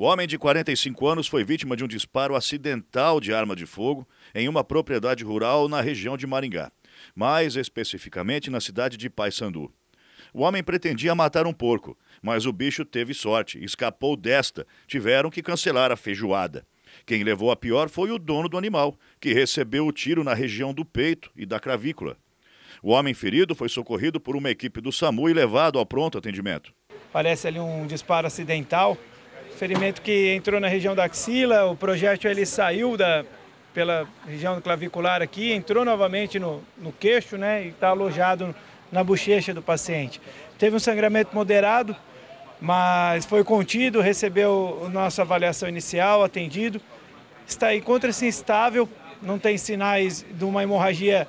O homem de 45 anos foi vítima de um disparo acidental de arma de fogo em uma propriedade rural na região de Maringá, mais especificamente na cidade de Paysandu. O homem pretendia matar um porco, mas o bicho teve sorte, escapou desta. Tiveram que cancelar a feijoada. Quem levou a pior foi o dono do animal, que recebeu o tiro na região do peito e da cravícula. O homem ferido foi socorrido por uma equipe do SAMU e levado ao pronto atendimento. Parece ali um disparo acidental, Ferimento que entrou na região da axila, o projétil ele saiu da, pela região clavicular aqui, entrou novamente no, no queixo né, e está alojado na bochecha do paciente. Teve um sangramento moderado, mas foi contido, recebeu a nossa avaliação inicial, atendido. Está encontra-se instável, não tem sinais de uma hemorragia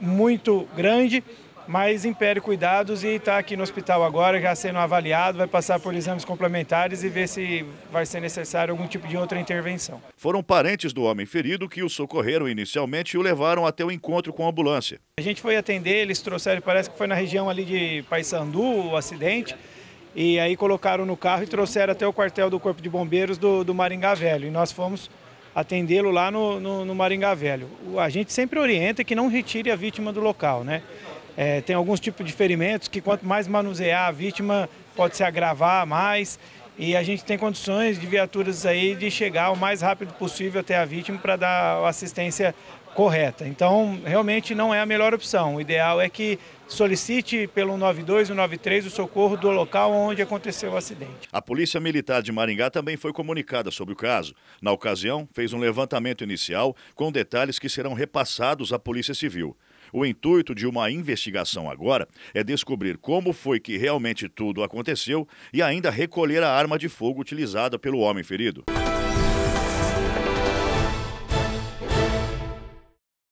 muito grande mas impere cuidados e está aqui no hospital agora, já sendo avaliado, vai passar por exames complementares e ver se vai ser necessário algum tipo de outra intervenção. Foram parentes do homem ferido que o socorreram inicialmente e o levaram até o encontro com a ambulância. A gente foi atender, eles trouxeram, parece que foi na região ali de Paissandu o acidente, e aí colocaram no carro e trouxeram até o quartel do Corpo de Bombeiros do, do Maringá Velho. E nós fomos atendê-lo lá no, no, no Maringá Velho. A gente sempre orienta que não retire a vítima do local, né? É, tem alguns tipos de ferimentos que quanto mais manusear a vítima, pode se agravar mais. E a gente tem condições de viaturas aí de chegar o mais rápido possível até a vítima para dar assistência correta. Então, realmente não é a melhor opção. O ideal é que solicite pelo 92 e 93 o socorro do local onde aconteceu o acidente. A Polícia Militar de Maringá também foi comunicada sobre o caso. Na ocasião, fez um levantamento inicial com detalhes que serão repassados à Polícia Civil. O intuito de uma investigação agora é descobrir como foi que realmente tudo aconteceu e ainda recolher a arma de fogo utilizada pelo homem ferido.